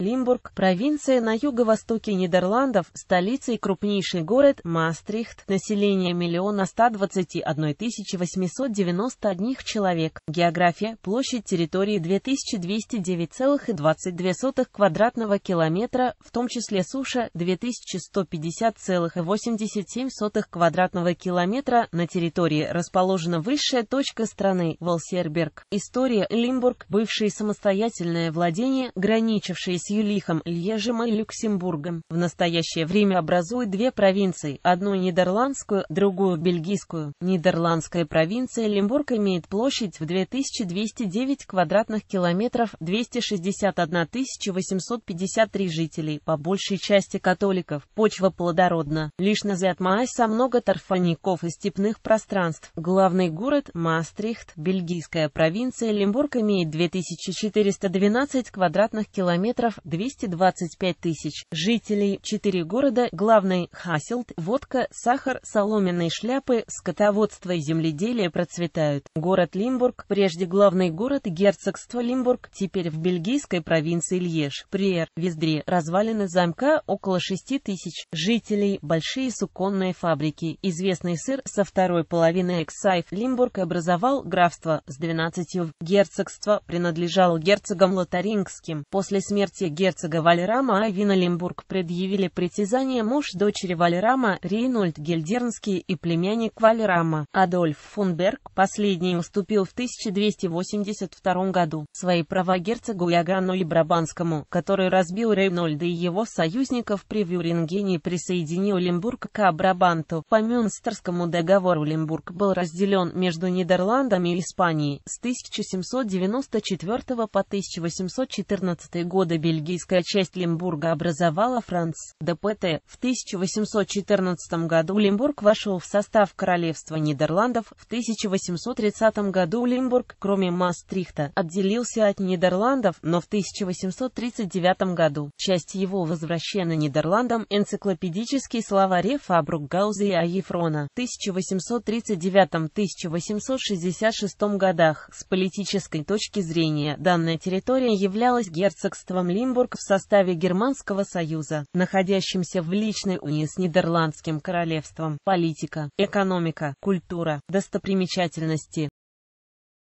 Лимбург, провинция на юго-востоке Нидерландов, столица и крупнейший город Маастрихт, население миллиона 121 891 человек, география, площадь территории 2209,22 квадратного километра, в том числе суша 2150,87 квадратного километра, на территории расположена высшая точка страны Волсерберг. История Лимбург, бывшее самостоятельное владение, граничившееся с Льежем и Люксембургом, в настоящее время образует две провинции, одну нидерландскую, другую бельгийскую. Нидерландская провинция Лимбург имеет площадь в 2209 квадратных километров, 261 853 жителей, по большей части католиков, почва плодородна, лишь на Зятмаасе много торфаников и степных пространств. Главный город – Маастрихт, бельгийская провинция Лимбург имеет 2412 квадратных километров, 225 тысяч жителей, 4 города, главный Хасилд, водка, сахар, соломенные шляпы, скотоводство и земледелие процветают. Город Лимбург, прежде главный город герцогства Лимбург, теперь в бельгийской провинции Льеж, Приер, Вездре, развалины замка, около 6 тысяч жителей, большие суконные фабрики, известный сыр со второй половины Эксайф Лимбург образовал графство с 12 герцогства, принадлежал герцогам лотарингским. После смерти герцога Вальрама Авина Лембург предъявили притязание муж дочери Вальрама Рейнольд Гельдернский и племянник Вальрама Адольф Фунберг, последний уступил в 1282 году свои права герцогу Ягану и Брабанскому, который разбил Рейнольда и его союзников при Вюрингене и присоединил Лимбург к Брабанту. По Мюнстерскому договору Лимбург был разделен между Нидерландами и Испанией с 1794 по 1814 годы Бельгия бельгийская часть Лимбурга образовала Франц, ДПТ. В 1814 году Лимбург вошел в состав Королевства Нидерландов, в 1830 году Лимбург, кроме Мастрихта, отделился от Нидерландов, но в 1839 году часть его возвращена Нидерландам Энциклопедические словарь Фабрук Гауза и Аефрона 1839-1866 годах. С политической точки зрения данная территория являлась герцогством Лимбург, Лимбург в составе Германского союза, находящимся в личной унии с Нидерландским королевством, политика, экономика, культура, достопримечательности,